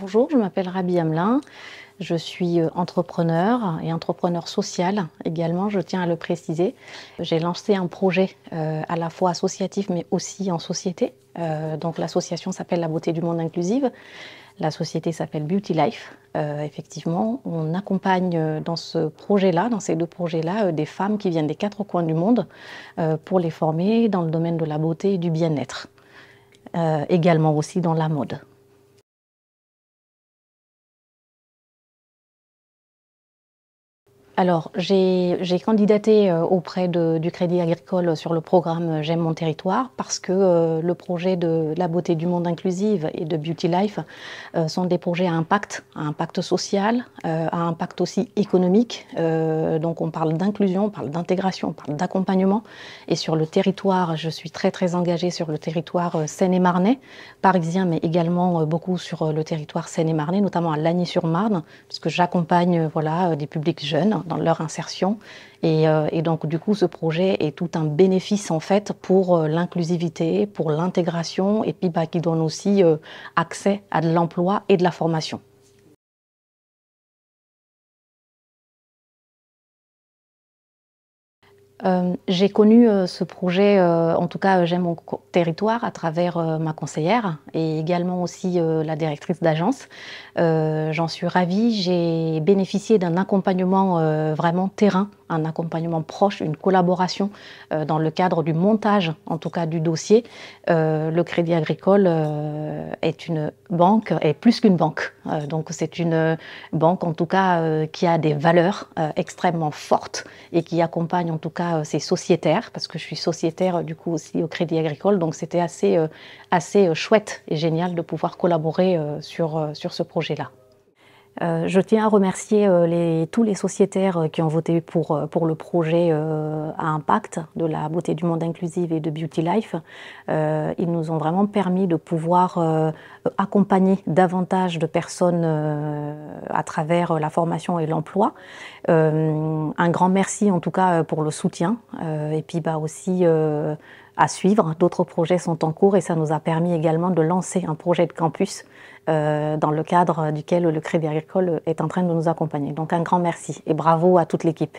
Bonjour, je m'appelle Rabi Hamelin. Je suis euh, entrepreneur et entrepreneur social également, je tiens à le préciser. J'ai lancé un projet euh, à la fois associatif mais aussi en société. Euh, donc l'association s'appelle La Beauté du Monde Inclusive. La société s'appelle Beauty Life. effectivement, on accompagne dans ce projet-là, dans ces deux projets-là, des femmes qui viennent des quatre coins du monde pour les former dans le domaine de la beauté et du bien-être. également aussi dans la mode. Alors, j'ai candidaté euh, auprès du Crédit agricole sur le programme euh, J'aime mon territoire parce que euh, le projet de la beauté du monde inclusive et de Beauty Life sont des projets à impact, à impact social, à impact aussi économique. donc, on parle d'inclusion, on parle d'intégration, on parle d'accompagnement. Et sur le territoire, je suis très très engagée sur le territoire Seine-et-Marnais, parisien, mais également beaucoup sur le territoire Seine-et-Marnais, notamment à Lagny-sur-Marne, puisque j'accompagne voilà, des publics jeunes dans leur insertion. Euh, et, donc, du coup, ce projet est tout un bénéfice, en fait, pour euh, l'inclusivité, pour l'intégration, et puis bah, qui donne aussi euh, accès à de l'emploi et de la formation. Euh, j'ai connu euh, ce projet, euh, en tout cas J'aime mon territoire, à travers ma conseillère et également aussi la directrice d'agence. J'en suis ravie, j'ai bénéficié d'un accompagnement vraiment terrain un accompagnement proche, une collaboration euh, dans le cadre du montage, en tout cas du dossier. Euh, le Crédit Agricole euh, est une banque, est plus qu'une banque. donc c'est une banque en tout cas qui a des valeurs extrêmement fortes et qui accompagne en tout cas ses sociétaires, parce que je suis sociétaire du coup aussi au Crédit Agricole. Donc c'était assez, assez chouette et génial de pouvoir collaborer sur, sur ce projet-là. Euh, je tiens à remercier euh, tous les sociétaires euh, qui ont voté pour, pour le projet à impact de la beauté du monde inclusive et de Beauty Life. ils nous ont vraiment permis de pouvoir accompagner davantage de personnes à travers la formation et l'emploi. un grand merci en tout cas pour le soutien et puis bah, aussi à suivre. D'autres projets sont en cours et ça nous a permis également de lancer un projet de campus euh, dans le cadre duquel le Crédit Agricole est en train de nous accompagner. Donc un grand merci et bravo à toute l'équipe.